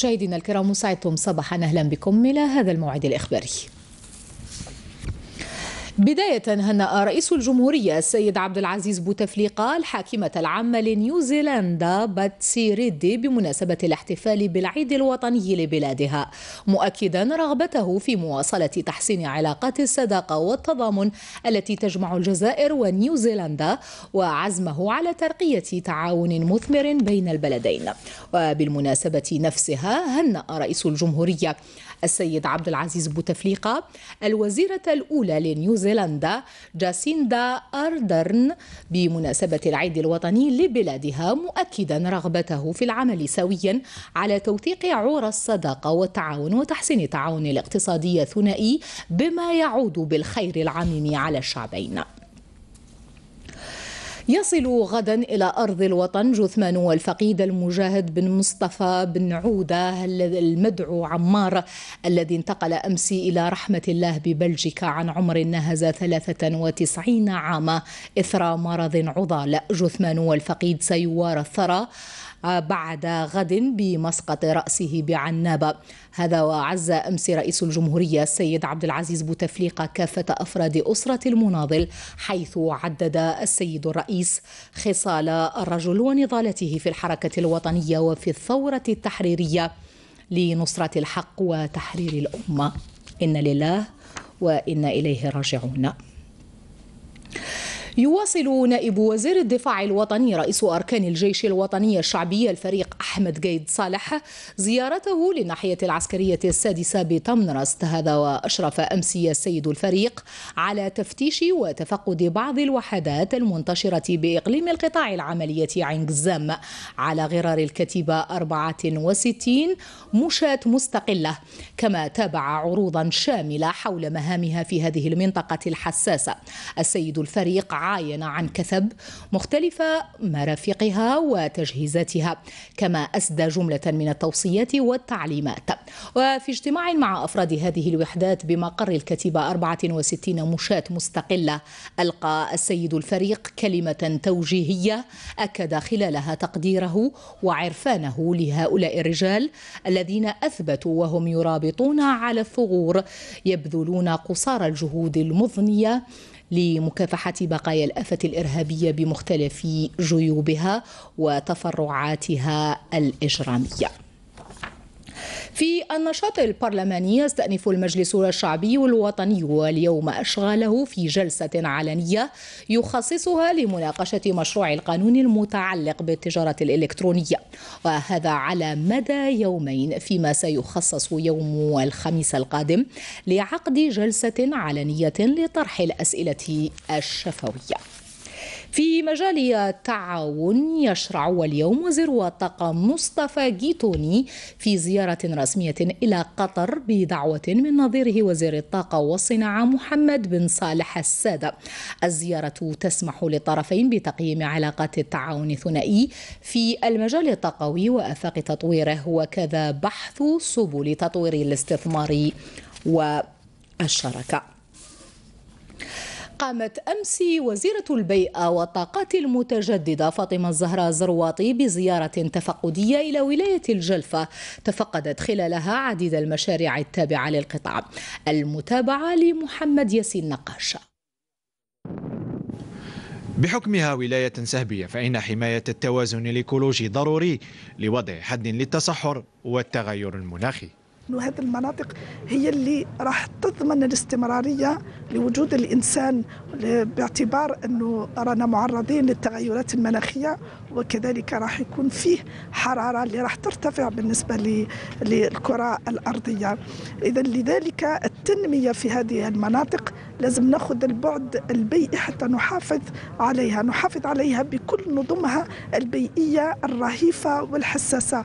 مشاهدينا الكرام سعدتم صباحا اهلا بكم الى هذا الموعد الاخباري بداية هنأ رئيس الجمهورية السيد عبد العزيز بوتفليقة الحاكمة العامة لنيوزيلندا باتسي ريدي بمناسبة الاحتفال بالعيد الوطني لبلادها مؤكدا رغبته في مواصلة تحسين علاقات الصداقة والتضامن التي تجمع الجزائر ونيوزيلندا وعزمه على ترقية تعاون مثمر بين البلدين وبالمناسبة نفسها هنأ رئيس الجمهورية السيد عبد العزيز بوتفليقة الوزيرة الأولى لنيوزيلندا جاسيندا أردرن بمناسبة العيد الوطني لبلادها مؤكدا رغبته في العمل سويا على توثيق عور الصداقة والتعاون وتحسين التعاون الاقتصادي الثنائي بما يعود بالخير العميم على الشعبين يصل غدا إلى أرض الوطن جثمان والفقيد المجاهد بن مصطفى بن عودة المدعو عمار الذي انتقل أمس إلى رحمة الله ببلجيكا عن عمر نهز 93 عاما إثر مرض عضال جثمان والفقيد سيوارى الثرى بعد غد بمسقط رأسه بعنابة هذا وعز أمس رئيس الجمهورية السيد عبد العزيز بوتفليقة كافة أفراد أسرة المناضل حيث عدد السيد الرئيس خصال الرجل ونضالته في الحركة الوطنية وفي الثورة التحريرية لنصرة الحق وتحرير الأمة إن لله وإنا إليه راجعون يواصل نائب وزير الدفاع الوطني رئيس أركان الجيش الوطني الشعبي الفريق أحمد جيد صالح زيارته للناحية العسكرية السادسة بطمنرست هذا وأشرف أمس السيد الفريق على تفتيش وتفقد بعض الوحدات المنتشرة بإقليم القطاع العملية عين جزام على غرار الكتيبة 64 مشاة مستقلة كما تابع عروضا شاملة حول مهامها في هذه المنطقة الحساسة السيد الفريق تتعاين عن كثب مختلف مرافقها وتجهيزاتها كما أسدى جملة من التوصيات والتعليمات وفي اجتماع مع أفراد هذه الوحدات بمقر الكتيبة 64 مشاة مستقلة ألقى السيد الفريق كلمة توجيهية أكد خلالها تقديره وعرفانه لهؤلاء الرجال الذين أثبتوا وهم يرابطون على الثغور يبذلون قصارى الجهود المضنية لمكافحة بقايا الآفة الإرهابية بمختلف جيوبها وتفرعاتها الإجرامية في النشاط البرلماني يستأنف المجلس الشعبي الوطني اليوم أشغاله في جلسة علنية يخصصها لمناقشة مشروع القانون المتعلق بالتجارة الإلكترونية وهذا على مدى يومين فيما سيخصص يوم الخميس القادم لعقد جلسة علنية لطرح الأسئلة الشفوية في مجال التعاون يشرع اليوم وزير الطاقة مصطفى جيتوني في زيارة رسمية إلى قطر بدعوة من نظيره وزير الطاقة والصناعة محمد بن صالح السادة الزيارة تسمح للطرفين بتقييم علاقات التعاون الثنائي في المجال الطاقوي وآفاق تطويره وكذا بحث سبل تطوير الاستثمار والشراكه قامت أمس وزيرة البيئة والطاقات المتجددة فاطمة الزهراء الزرواطي بزيارة تفقدية إلى ولاية الجلفة تفقدت خلالها عديد المشاريع التابعة للقطاع المتابعة لمحمد ياسين نقاش بحكمها ولاية سهبية فإن حماية التوازن الإيكولوجي ضروري لوضع حد للتصحر والتغير المناخي انه هذه المناطق هي اللي راح تضمن الاستمراريه لوجود الانسان باعتبار انه رانا معرضين للتغيرات المناخيه وكذلك راح يكون فيه حراره اللي راح ترتفع بالنسبه للكره الارضيه اذا لذلك التنميه في هذه المناطق لازم ناخذ البعد البيئي حتى نحافظ عليها نحافظ عليها بكل نظمها البيئيه الرهيفه والحساسه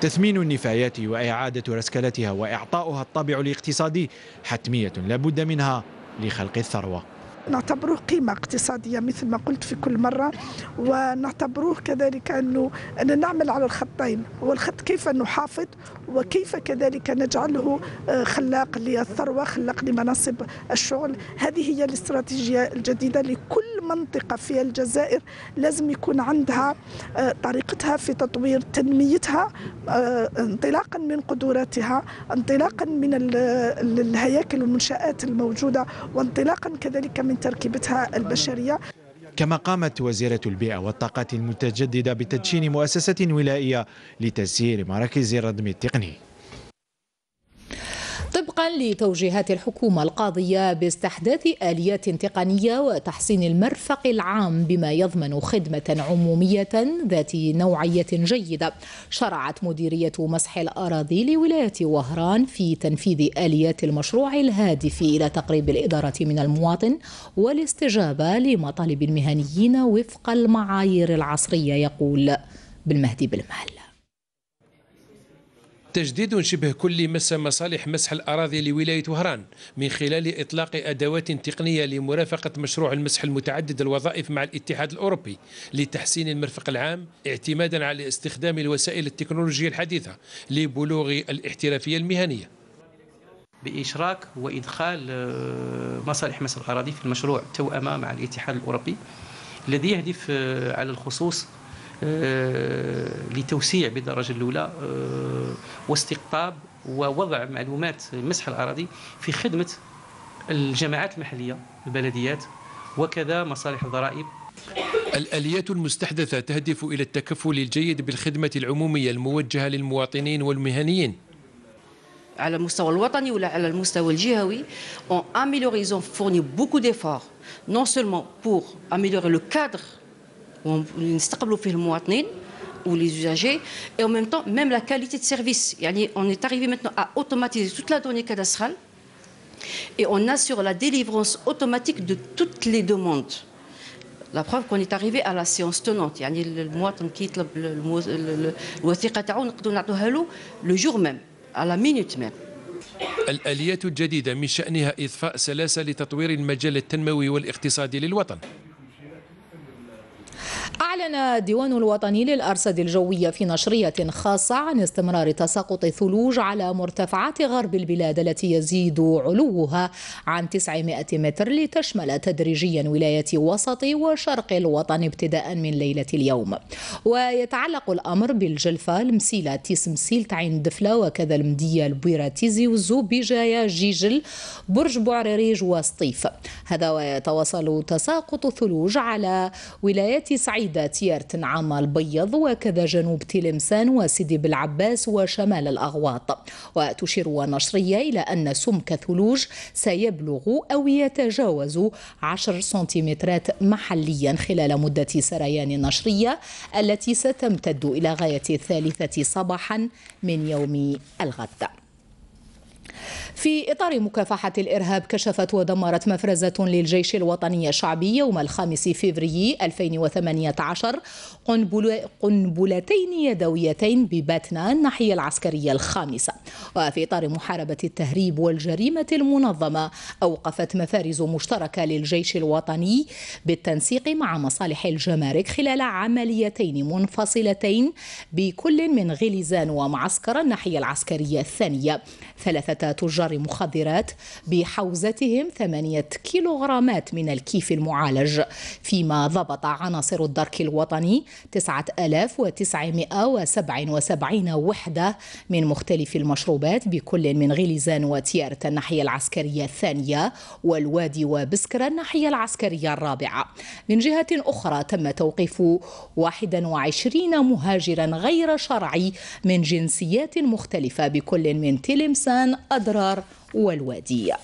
تثمين النفايات وإعادة رسكلتها وإعطاؤها الطابع الاقتصادي حتمية لابد منها لخلق الثروة نعتبروه قيمة اقتصادية مثل ما قلت في كل مرة ونعتبروه كذلك أنه أن نعمل على الخطين والخط كيف نحافظ وكيف كذلك نجعله آه، خلاق للثروة خلاق لمناصب الشغل هذه هي الاستراتيجية الجديدة لكل منطقة في الجزائر لازم يكون عندها آه، طريقتها في تطوير تنميتها آه، انطلاقا من قدراتها انطلاقا من الهياكل والمنشآت الموجودة وانطلاقا كذلك من تركيبتها البشرية كما قامت وزيرة البيئة والطاقة المتجددة بتدشين مؤسسة ولائية لتسيير مراكز الردم التقني وفقا لتوجيهات الحكومة القاضية باستحداث آليات تقنية وتحسين المرفق العام بما يضمن خدمة عمومية ذات نوعية جيدة شرعت مديرية مسح الأراضي لولاية وهران في تنفيذ آليات المشروع الهادف إلى تقريب الإدارة من المواطن والاستجابة لمطالب المهنيين وفق المعايير العصرية يقول بالمهدي بالمال تجديد شبه كلي مس مصالح مسح الأراضي لولاية وهران من خلال إطلاق أدوات تقنية لمرافقة مشروع المسح المتعدد الوظائف مع الاتحاد الأوروبي لتحسين المرفق العام اعتمادا على استخدام الوسائل التكنولوجية الحديثة لبلوغ الاحترافية المهنية بإشراك وإدخال آه، مصالح مسح الأراضي في المشروع توأمة مع الاتحاد الأوروبي الذي يهدف آه، على الخصوص آه، لتوسيع بالدرجه الاولى آه، واستقطاب ووضع معلومات مسح الاراضي في خدمه الجماعات المحليه البلديات وكذا مصالح الضرائب الآليات المستحدثة تهدف إلى التكفل الجيد بالخدمة العمومية الموجهة للمواطنين والمهنيين على المستوى الوطني ولا على المستوى الجهوي on amélioré ils ont fourni beaucoup d'efforts non seulement pour améliorer le cadre ونستقبلوا فيه المواطنين ou les usagers, et en même temps, même la qualité de service. On est arrivé maintenant à automatiser toute la donnée cadastrale et on assure la délivrance automatique de toutes les demandes. La preuve qu'on est arrivé à la séance tenante. Le jour même, à la minute même. أعلن الديوان الوطني للأرصاد الجوية في نشرية خاصة عن استمرار تساقط الثلوج على مرتفعات غرب البلاد التي يزيد علوها عن 900 متر لتشمل تدريجيا ولاية وسط وشرق الوطن ابتداء من ليلة اليوم ويتعلق الأمر بالجلفة المسيلة تيسمسيل تعين دفلة وكذا المدية البيراتيزي وزوبيجايا جيجل برج بوعريريج وسطيف هذا ويتواصل تساقط الثلوج على ولايات سعيدة تيار تنعام البيض وكذا جنوب تلمسان وسيدي بالعباس وشمال الأغواط وتشير نشرية إلى أن سمك ثلوج سيبلغ أو يتجاوز 10 سنتيمترات محليا خلال مدة سريان النشرية التي ستمتد إلى غاية الثالثة صباحا من يوم الغد في إطار مكافحة الإرهاب كشفت ودمرت مفرزة للجيش الوطني الشعبي يوم الخامس فيفري 2018 قنبلتين يدويتين بباتنا الناحية العسكرية الخامسة وفي إطار محاربة التهريب والجريمة المنظمة أوقفت مفارز مشتركة للجيش الوطني بالتنسيق مع مصالح الجمارك خلال عمليتين منفصلتين بكل من غليزان ومعسكر الناحية العسكرية الثانية ثلاثة تجار مخدرات بحوزتهم ثمانية كيلوغرامات من الكيف المعالج فيما ضبط عناصر الدرك الوطني 9977 وحدة من مختلف المشروبات بكل من غليزان وتيارة الناحية العسكرية الثانية والوادي وبسكرة الناحية العسكرية الرابعة من جهة أخرى تم توقيف 21 مهاجرا غير شرعي من جنسيات مختلفة بكل من تلمسان الأضرار والوادية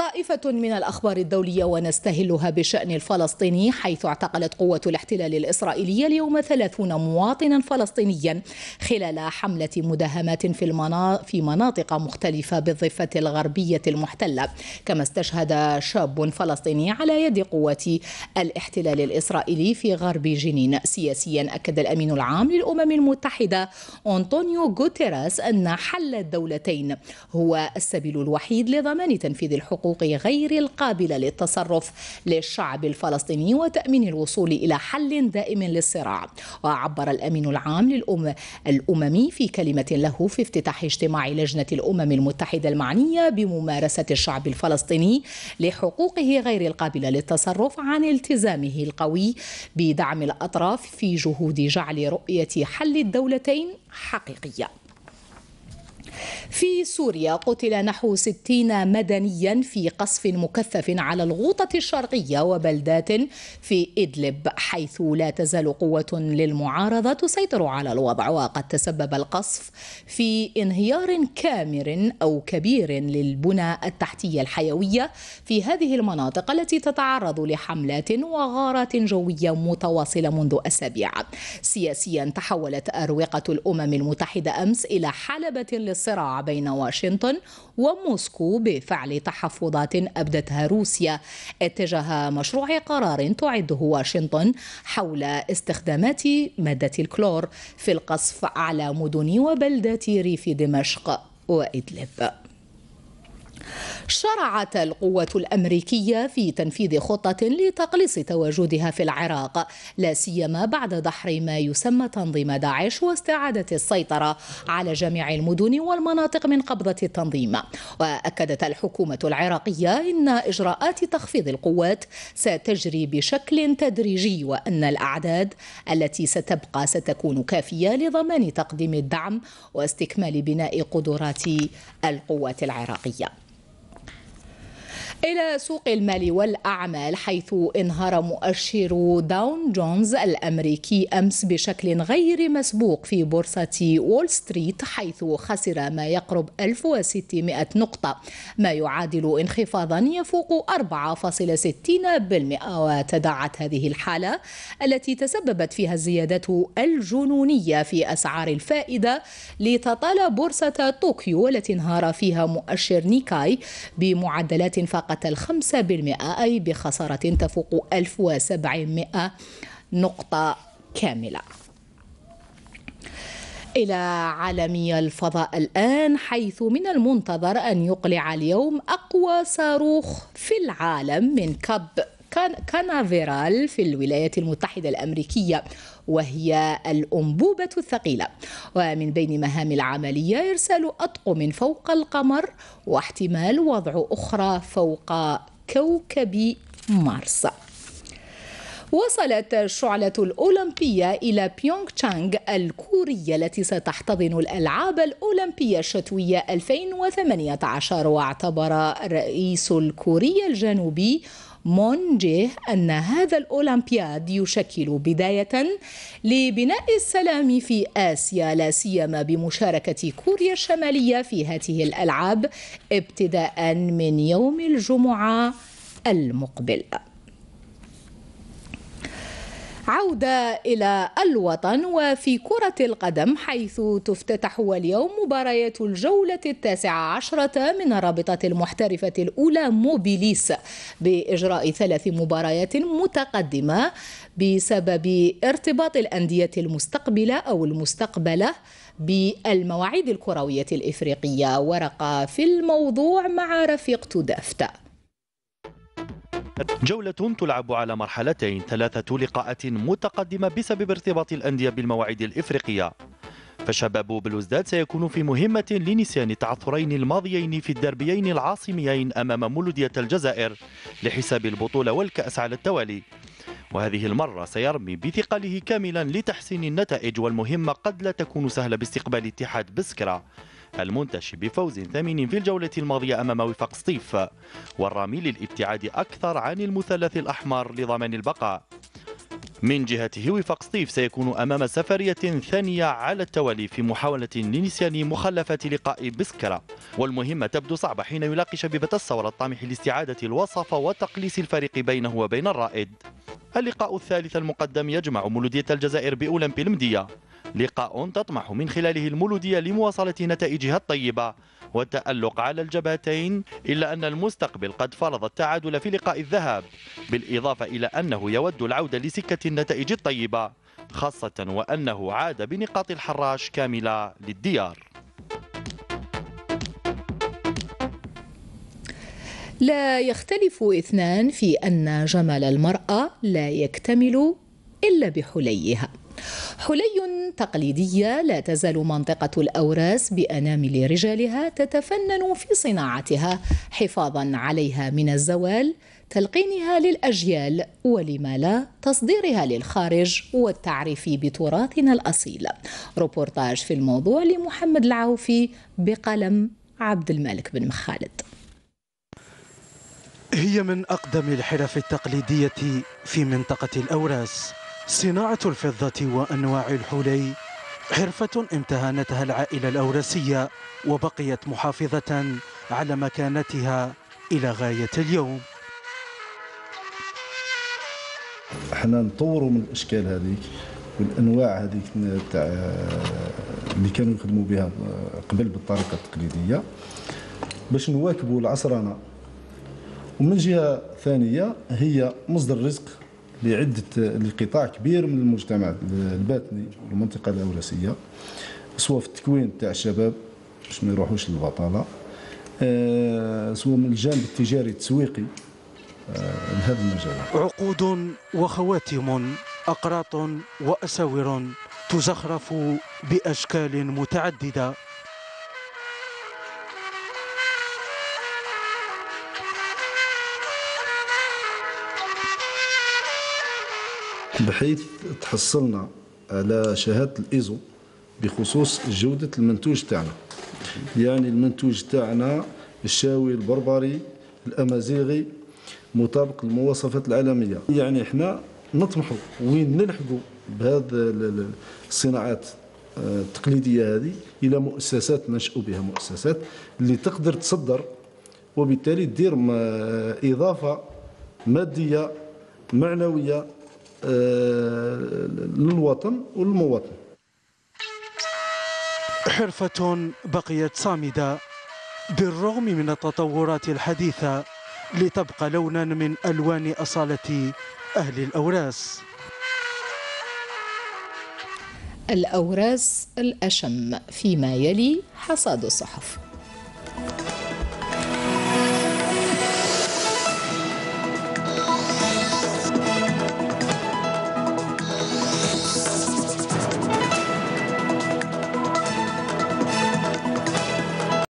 طائفة من الأخبار الدولية ونستهلها بشأن الفلسطيني حيث اعتقلت قوة الاحتلال الإسرائيلية اليوم 30 مواطنا فلسطينيا خلال حملة مداهمات في, المنا... في مناطق مختلفة بالضفة الغربية المحتلة كما استشهد شاب فلسطيني على يد قوة الاحتلال الإسرائيلي في غرب جنين سياسيا أكد الأمين العام للأمم المتحدة أنطونيو غوتيراس أن حل الدولتين هو السبيل الوحيد لضمان تنفيذ الحقوق الحقوق غير القابلة للتصرف للشعب الفلسطيني وتأمين الوصول إلى حل دائم للصراع وعبر الأمين العام للأمم الأممي في كلمة له في افتتاح اجتماع لجنة الأمم المتحدة المعنية بممارسة الشعب الفلسطيني لحقوقه غير القابلة للتصرف عن التزامه القوي بدعم الأطراف في جهود جعل رؤية حل الدولتين حقيقية في سوريا قتل نحو 60 مدنيا في قصف مكثف على الغوطة الشرقية وبلدات في إدلب حيث لا تزال قوة للمعارضة تسيطر على الوضع وقد تسبب القصف في انهيار كامر أو كبير للبنى التحتية الحيوية في هذه المناطق التي تتعرض لحملات وغارات جوية متواصلة منذ أسابيع سياسيا تحولت أروقة الأمم المتحدة أمس إلى حلبة للصراع الصراع بين واشنطن وموسكو بفعل تحفظات أبدتها روسيا اتجاه مشروع قرار تعده واشنطن حول استخدامات مادة الكلور في القصف على مدن وبلدات ريف دمشق وإدلب شرعت القوة الأمريكية في تنفيذ خطة لتقليص تواجدها في العراق لا سيما بعد دحر ما يسمى تنظيم داعش واستعادة السيطرة على جميع المدن والمناطق من قبضة التنظيم وأكدت الحكومة العراقية إن إجراءات تخفيض القوات ستجري بشكل تدريجي وأن الأعداد التي ستبقى ستكون كافية لضمان تقديم الدعم واستكمال بناء قدرات القوات العراقية إلى سوق المال والأعمال حيث انهار مؤشر داون جونز الأمريكي أمس بشكل غير مسبوق في بورصة وول ستريت حيث خسر ما يقرب 1600 نقطة ما يعادل انخفاضا يفوق 4.60% وتداعت هذه الحالة التي تسببت فيها الزيادات الجنونية في أسعار الفائدة لتطال بورصة طوكيو التي انهار فيها مؤشر نيكاي بمعدلات فقط فقط الخمسة بالمئة أي بخسارة تفوق 1700 نقطة كاملة إلى عالمي الفضاء الآن حيث من المنتظر أن يقلع اليوم أقوى صاروخ في العالم من كب كانافيرال في الولايات المتحدة الأمريكية وهي الأنبوبة الثقيلة ومن بين مهام العملية إرسال أطقم فوق القمر واحتمال وضع أخرى فوق كوكب مارس وصلت الشعلة الأولمبية إلى بيونغ تشانغ الكورية التي ستحتضن الألعاب الأولمبية الشتوية 2018 واعتبر الرئيس الكوري الجنوبي مونجيه أن هذا الأولمبياد يشكل بداية لبناء السلام في آسيا لا سيما بمشاركة كوريا الشمالية في هذه الألعاب ابتداء من يوم الجمعة المقبل عودة إلى الوطن وفي كرة القدم حيث تفتتح اليوم مباريات الجولة التاسعة عشرة من الرابطة المحترفة الأولى موبيليس بإجراء ثلاث مباريات متقدمة بسبب ارتباط الأندية المستقبلة أو المستقبلة بالمواعيد الكروية الإفريقية ورقة في الموضوع مع رفيق تدافت جولة تلعب على مرحلتين ثلاثة لقاءات متقدمة بسبب ارتباط الأندية بالمواعيد الإفريقية فشباب بلوزداد سيكون في مهمة لنسيان التعثرين الماضيين في الدربيين العاصميين أمام مولودية الجزائر لحساب البطولة والكأس على التوالي وهذه المرة سيرمي بثقله كاملا لتحسين النتائج والمهمة قد لا تكون سهلة باستقبال اتحاد بسكرة المنتشي بفوز ثمين في الجولة الماضية أمام وفاق سطيف والرامي للابتعاد أكثر عن المثلث الأحمر لضمان البقاء من جهته وفاق سطيف سيكون أمام سفرية ثانية على التوالي في محاولة لنسيان مخلفة لقاء بسكرة والمهمة تبدو صعبة حين يلاقي شبيبة الصور الطامح لاستعادة الوصف وتقليص الفريق بينه وبين الرائد اللقاء الثالث المقدم يجمع مولودية الجزائر بأولمبي المدية لقاء تطمح من خلاله المولودية لمواصلة نتائجها الطيبة والتألق على الجبهتين إلا أن المستقبل قد فرض التعادل في لقاء الذهاب بالإضافة إلى أنه يود العودة لسكة النتائج الطيبة خاصة وأنه عاد بنقاط الحراش كاملة للديار لا يختلف اثنان في أن جمال المرأة لا يكتمل إلا بحليها حلي تقليدية لا تزال منطقة الأوراس بأنامل رجالها تتفنن في صناعتها حفاظا عليها من الزوال تلقينها للأجيال ولما لا تصديرها للخارج والتعريف بتراثنا الأصيل روبورتاج في الموضوع لمحمد العوفي بقلم عبد الملك بن مخالد هي من أقدم الحرف التقليدية في منطقة الأوراس صناعة الفضة وأنواع الحلي حرفة امتهنتها العائلة الأورسية وبقيت محافظة على مكانتها إلى غاية اليوم احنا نطوروا من الاشكال هذيك والانواع هذيك تاع اللي كانوا يخدموا بها قبل بالطريقه التقليديه باش نواكبوا العصرنه ومن جهه ثانيه هي مصدر رزق لعدة لقطاع كبير من المجتمع الباطني والمنطقة الأوراسية سواء في التكوين تاع الشباب باش ما يروحوش للبطالة آه، سواء من الجانب التجاري التسويقي آه، لهذا المجال عقود وخواتم أقراط وأساور تزخرف بأشكال متعددة بحيث تحصلنا على شهاده الايزو بخصوص جوده المنتوج تاعنا يعني المنتوج تاعنا الشاوي البربري الامازيغي مطابق للمواصفات العالميه يعني احنا نطمحوا وين نلحقوا بهذه الصناعات آه، التقليديه هذه الى مؤسسات ننشئوا بها مؤسسات اللي تقدر تصدر وبالتالي تدير آه، اضافه ماديه معنويه آه، للوطن والمواطن حرفة بقيت صامدة بالرغم من التطورات الحديثة لتبقى لونا من ألوان أصالة أهل الأوراس الأوراس الأشم فيما يلي حصاد الصحف